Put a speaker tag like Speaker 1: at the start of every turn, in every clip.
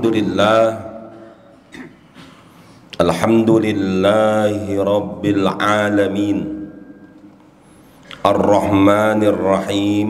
Speaker 1: الحمد لله الحمد لله رب العالمين الرحمن الرحيم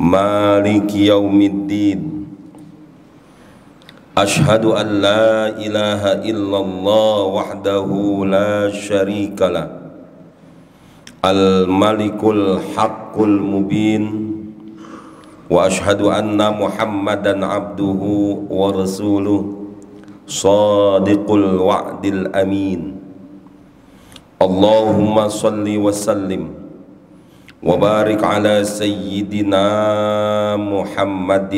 Speaker 1: مالك يوم الدين أشهد أن لا إله إلا الله وحده لا شريك له الملك الحق المبين واشهد ان محمدا عبده ورسوله صادق الوعد الامين اللهم صل وسلم وبارك على سيدنا محمد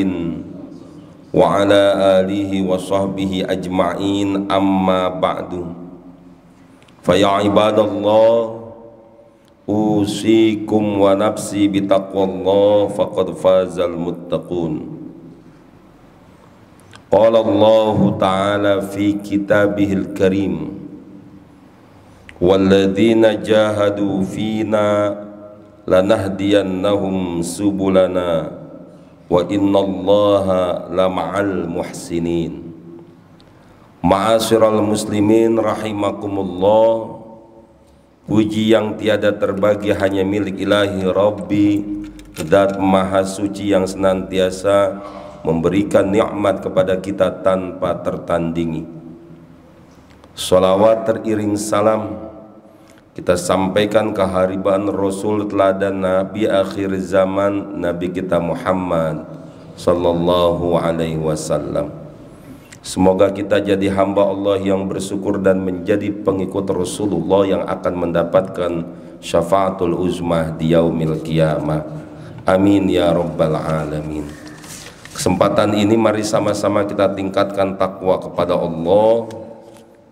Speaker 1: وعلى اله وصحبه اجمعين اما بعد فيا عباد الله usikum wa nafsi bitaqwallah faqad fazal muttaqun qala Allah ta'ala fi kitabihil karim walladzina jahadu fina lanahdiyannahum subulana wa innallaha lama'al muhsinin ma'asyiral muslimin rahimakumullah Puji yang tiada terbagi hanya milik ilahi Rabbi Zat Maha Suci yang senantiasa memberikan nikmat kepada kita tanpa tertandingi Salawat teriring salam kita sampaikan keharibaan Rasul teladan Nabi akhir zaman Nabi kita Muhammad Sallallahu Alaihi Wasallam Semoga kita jadi hamba Allah yang bersyukur dan menjadi pengikut Rasulullah yang akan mendapatkan syafaatul uzmah di yaumil qiyamah. Amin ya rabbal alamin. Kesempatan ini mari sama-sama kita tingkatkan takwa kepada Allah.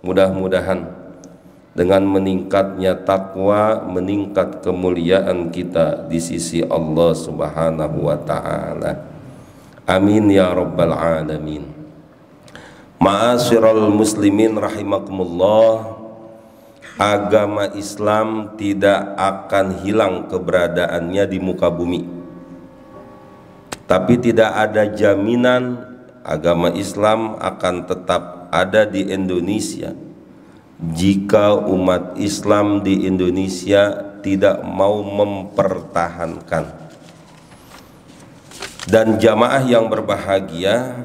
Speaker 1: Mudah-mudahan dengan meningkatnya takwa meningkat kemuliaan kita di sisi Allah Subhanahu wa taala. Amin ya rabbal alamin. Ma'asyiral muslimin rahimakumullah Agama Islam tidak akan hilang keberadaannya di muka bumi Tapi tidak ada jaminan agama Islam akan tetap ada di Indonesia Jika umat Islam di Indonesia tidak mau mempertahankan Dan jamaah yang berbahagia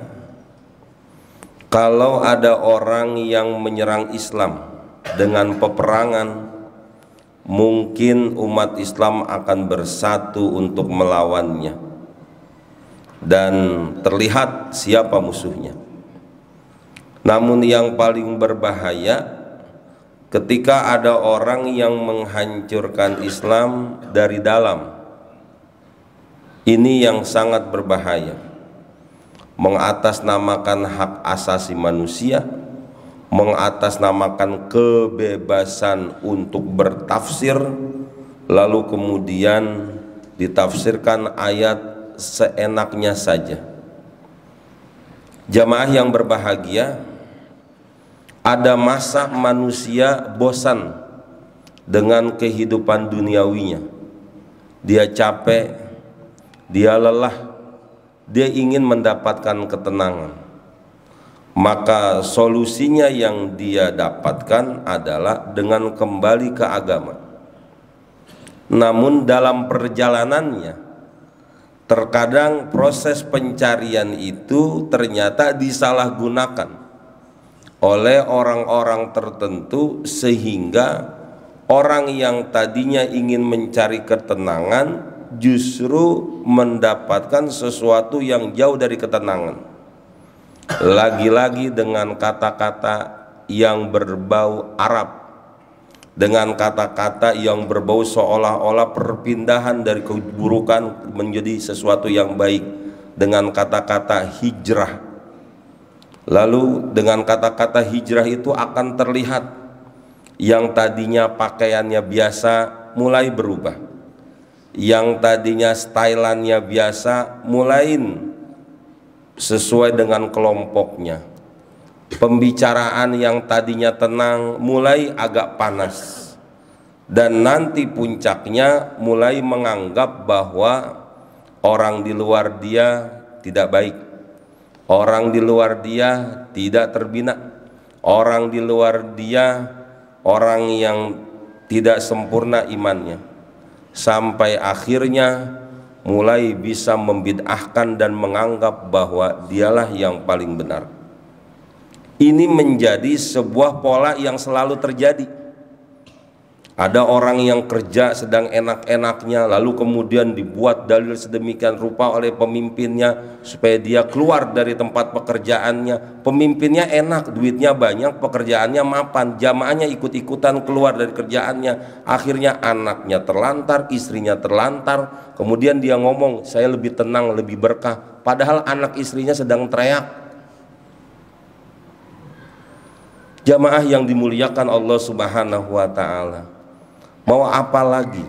Speaker 1: kalau ada orang yang menyerang Islam dengan peperangan mungkin umat Islam akan bersatu untuk melawannya dan terlihat siapa musuhnya namun yang paling berbahaya ketika ada orang yang menghancurkan Islam dari dalam ini yang sangat berbahaya mengatasnamakan hak asasi manusia mengatasnamakan kebebasan untuk bertafsir lalu kemudian ditafsirkan ayat seenaknya saja jamaah yang berbahagia ada masa manusia bosan dengan kehidupan duniawinya dia capek dia lelah dia ingin mendapatkan ketenangan maka solusinya yang dia dapatkan adalah dengan kembali ke agama namun dalam perjalanannya terkadang proses pencarian itu ternyata disalahgunakan oleh orang-orang tertentu sehingga orang yang tadinya ingin mencari ketenangan justru mendapatkan sesuatu yang jauh dari ketenangan lagi-lagi dengan kata-kata yang berbau Arab dengan kata-kata yang berbau seolah-olah perpindahan dari keburukan menjadi sesuatu yang baik dengan kata-kata hijrah lalu dengan kata-kata hijrah itu akan terlihat yang tadinya pakaiannya biasa mulai berubah yang tadinya stylannya biasa mulain sesuai dengan kelompoknya pembicaraan yang tadinya tenang mulai agak panas dan nanti puncaknya mulai menganggap bahwa orang di luar dia tidak baik orang di luar dia tidak terbina orang di luar dia orang yang tidak sempurna imannya sampai akhirnya mulai bisa membid'ahkan dan menganggap bahwa dialah yang paling benar. Ini menjadi sebuah pola yang selalu terjadi ada orang yang kerja sedang enak-enaknya, lalu kemudian dibuat dalil sedemikian rupa oleh pemimpinnya supaya dia keluar dari tempat pekerjaannya. Pemimpinnya enak, duitnya banyak, pekerjaannya mapan, jamaahnya ikut-ikutan keluar dari kerjaannya. Akhirnya anaknya terlantar, istrinya terlantar. Kemudian dia ngomong, "Saya lebih tenang, lebih berkah." Padahal anak istrinya sedang teriak. Jamaah yang dimuliakan Allah Subhanahu wa taala bahwa apalagi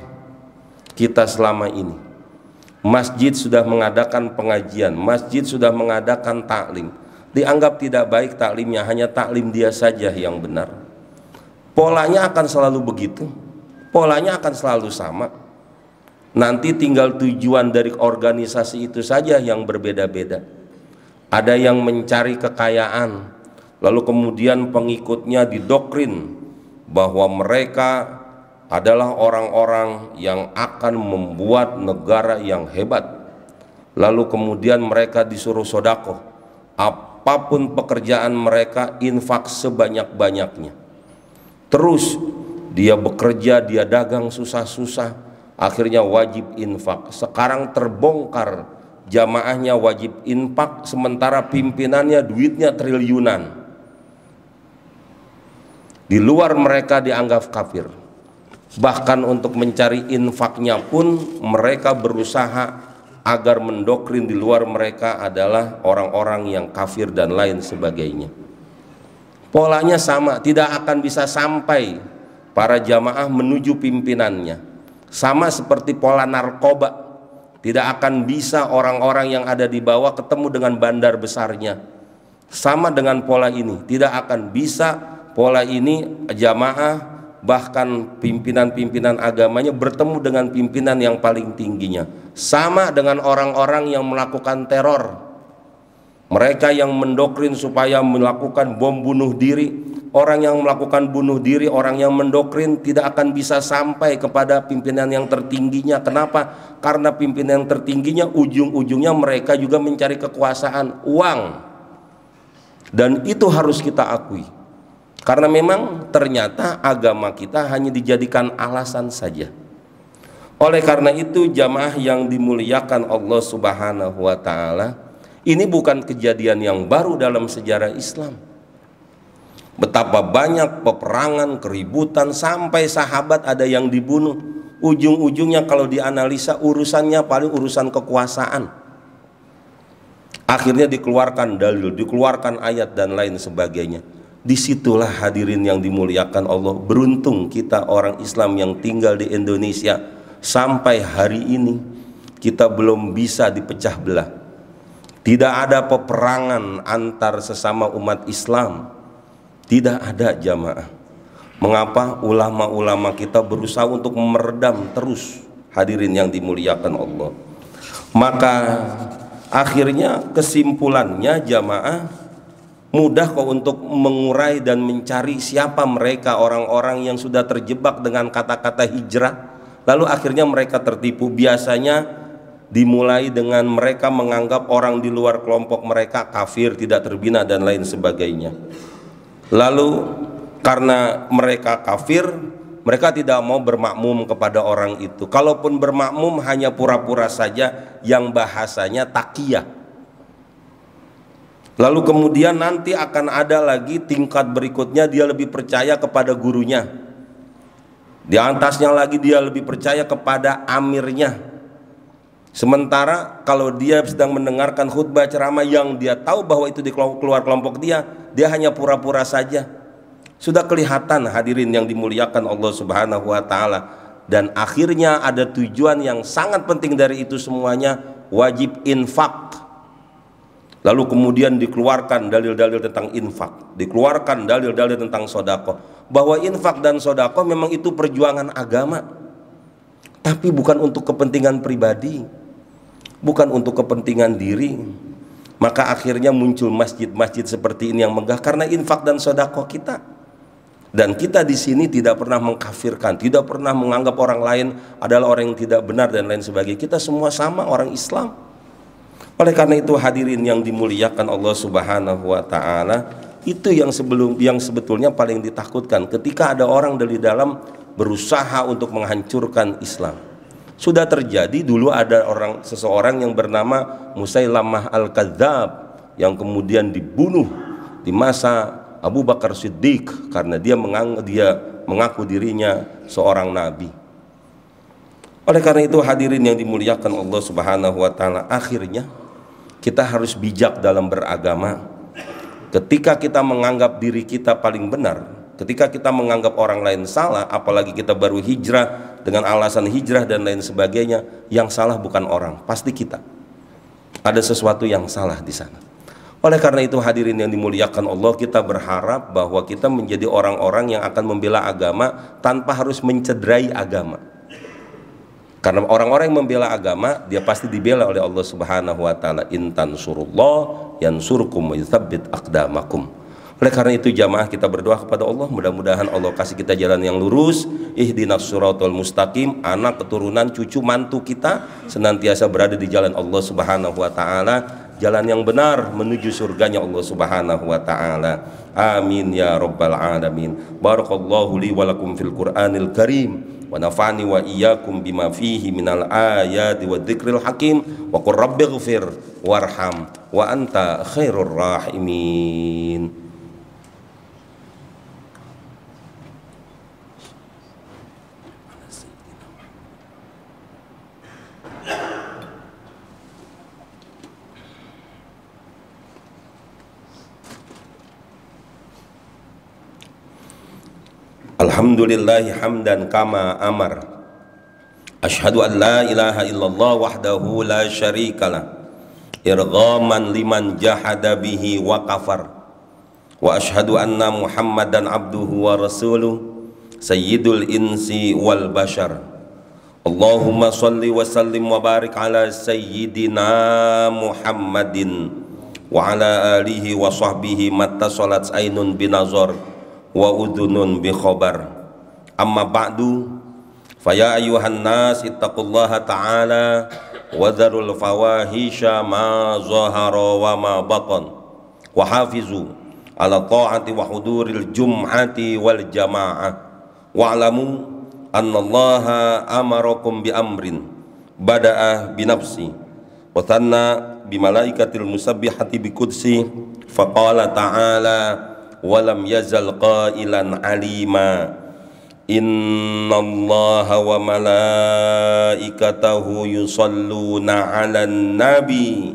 Speaker 1: kita selama ini? Masjid sudah mengadakan pengajian, masjid sudah mengadakan taklim. Dianggap tidak baik taklimnya, hanya taklim dia saja yang benar. Polanya akan selalu begitu. Polanya akan selalu sama. Nanti tinggal tujuan dari organisasi itu saja yang berbeda-beda. Ada yang mencari kekayaan, lalu kemudian pengikutnya didoktrin bahwa mereka adalah orang-orang yang akan membuat negara yang hebat lalu kemudian mereka disuruh sodako, apapun pekerjaan mereka infak sebanyak-banyaknya terus dia bekerja dia dagang susah-susah akhirnya wajib infak sekarang terbongkar jamaahnya wajib infak sementara pimpinannya duitnya triliunan di luar mereka dianggap kafir bahkan untuk mencari infaknya pun mereka berusaha agar mendokrin di luar mereka adalah orang-orang yang kafir dan lain sebagainya polanya sama tidak akan bisa sampai para jamaah menuju pimpinannya sama seperti pola narkoba tidak akan bisa orang-orang yang ada di bawah ketemu dengan bandar besarnya sama dengan pola ini tidak akan bisa pola ini jamaah bahkan pimpinan-pimpinan agamanya bertemu dengan pimpinan yang paling tingginya sama dengan orang-orang yang melakukan teror mereka yang mendokrin supaya melakukan bom bunuh diri orang yang melakukan bunuh diri orang yang mendokrin tidak akan bisa sampai kepada pimpinan yang tertingginya kenapa? karena pimpinan yang tertingginya ujung-ujungnya mereka juga mencari kekuasaan uang dan itu harus kita akui karena memang ternyata agama kita hanya dijadikan alasan saja. Oleh karena itu jamaah yang dimuliakan Allah Subhanahu wa taala, ini bukan kejadian yang baru dalam sejarah Islam. Betapa banyak peperangan, keributan sampai sahabat ada yang dibunuh. Ujung-ujungnya kalau dianalisa urusannya paling urusan kekuasaan akhirnya dikeluarkan dalil, dikeluarkan ayat dan lain sebagainya. Disitulah hadirin yang dimuliakan Allah Beruntung kita orang Islam yang tinggal di Indonesia Sampai hari ini Kita belum bisa dipecah belah Tidak ada peperangan antar sesama umat Islam Tidak ada jamaah Mengapa ulama-ulama kita berusaha untuk meredam terus Hadirin yang dimuliakan Allah Maka akhirnya kesimpulannya jamaah Mudah kok untuk mengurai dan mencari siapa mereka orang-orang yang sudah terjebak dengan kata-kata hijrah. Lalu akhirnya mereka tertipu. Biasanya dimulai dengan mereka menganggap orang di luar kelompok mereka kafir, tidak terbina dan lain sebagainya. Lalu karena mereka kafir, mereka tidak mau bermakmum kepada orang itu. Kalaupun bermakmum hanya pura-pura saja yang bahasanya takiyah Lalu kemudian nanti akan ada lagi tingkat berikutnya dia lebih percaya kepada gurunya. Di atasnya lagi dia lebih percaya kepada amirnya. Sementara kalau dia sedang mendengarkan khutbah ceramah yang dia tahu bahwa itu di keluar kelompok dia, dia hanya pura-pura saja. Sudah kelihatan hadirin yang dimuliakan Allah Subhanahu wa taala dan akhirnya ada tujuan yang sangat penting dari itu semuanya wajib infak Lalu kemudian dikeluarkan dalil-dalil tentang infak, dikeluarkan dalil-dalil tentang sodako. Bahwa infak dan sodako memang itu perjuangan agama, tapi bukan untuk kepentingan pribadi, bukan untuk kepentingan diri. Maka akhirnya muncul masjid-masjid seperti ini yang megah karena infak dan sodako kita. Dan kita di sini tidak pernah mengkafirkan, tidak pernah menganggap orang lain adalah orang yang tidak benar dan lain sebagainya. Kita semua sama orang Islam oleh karena itu hadirin yang dimuliakan Allah Subhanahu wa taala, itu yang sebelum yang sebetulnya paling ditakutkan ketika ada orang dari dalam berusaha untuk menghancurkan Islam. Sudah terjadi dulu ada orang seseorang yang bernama Musailamah Al-Kadzab yang kemudian dibunuh di masa Abu Bakar Siddiq karena dia mengang, dia mengaku dirinya seorang nabi. Oleh karena itu hadirin yang dimuliakan Allah Subhanahu wa taala, akhirnya kita harus bijak dalam beragama. Ketika kita menganggap diri kita paling benar, ketika kita menganggap orang lain salah, apalagi kita baru hijrah dengan alasan hijrah dan lain sebagainya, yang salah bukan orang, pasti kita. Ada sesuatu yang salah di sana. Oleh karena itu hadirin yang dimuliakan Allah kita berharap bahwa kita menjadi orang-orang yang akan membela agama tanpa harus mencederai agama. Karena orang-orang yang membela agama, dia pasti dibela oleh Allah Subhanahu wa taala. Intan surullah yang surkum yuthabbit aqdamakum. Oleh karena itu jamaah kita berdoa kepada Allah, mudah-mudahan Allah kasih kita jalan yang lurus, ihdinas siratal mustaqim, anak keturunan, cucu, mantu kita senantiasa berada di jalan Allah Subhanahu wa taala, jalan yang benar menuju surganya Allah Subhanahu wa taala. Amin ya rabbal alamin. Barakallahu li wa lakum fil Qur'anil Karim. ونفعني وإياكم بما فيه من الآيات والذكر الحكيم وقل رب اغفر وارحم وأنت خير الراحمين Alhamdulillahi hamdan kama amar Ashhadu an la ilaha illallah wahdahu la syarikalah Irghaman liman jahada bihi wa kafar Wa ashhadu anna muhammadan abduhu wa rasuluh Sayyidul insi wal bashar Allahumma salli wa sallim wa barik ala sayyidina Muhammadin wa ala alihi wa sahbihi matta salat ainun binazor wa udunun bi khobar amma ba'du faya ayuhan nas ittaqullaha ta'ala wadharul fawahisha ma zahara wa ma batan wa hafizu ala ta'ati wa huduril jum'ati wal jama'ah wa'lamu anna allaha amarakum bi amrin bada'ah bi nafsi wa thanna bi malaikatil musabbihati bi kudsi faqala ta'ala walam yazal qailan alima إن الله وملائكته يصلون على النبي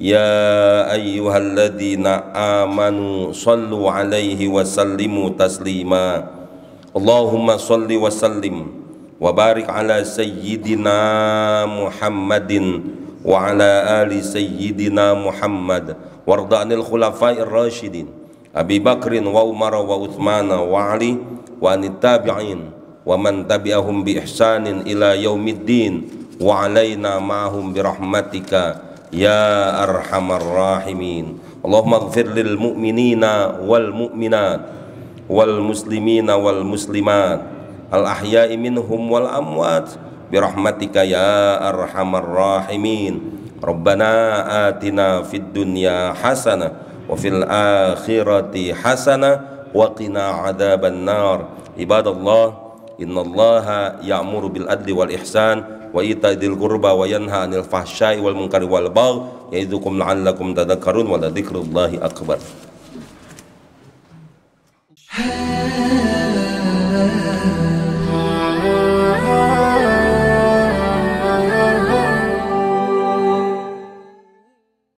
Speaker 1: يا أيها الذين آمنوا صلوا عليه وسلموا تسليما اللهم صل وسلم وبارك على سيدنا محمد وعلى آل سيدنا محمد وارض عن الخلفاء الراشدين أبي بكر وعمر وعثمان وعلي وأن التابعين ومن تبعهم بإحسان إلى يوم الدين وعلينا معهم برحمتك يا أرحم الراحمين اللهم اغفر للمؤمنين والمؤمنات والمسلمين والمسلمات الأحياء منهم والأموات برحمتك يا أرحم الراحمين ربنا آتنا في الدنيا حسنة وفي الآخرة حسنة وقنا عذاب النار عباد الله إن الله يأمر بالعدل والإحسان وإيتاء ذي القربى وينهى عن الفحشاء والمنكر والبغي يعظكم لعلكم تذكرون ولذكر الله أكبر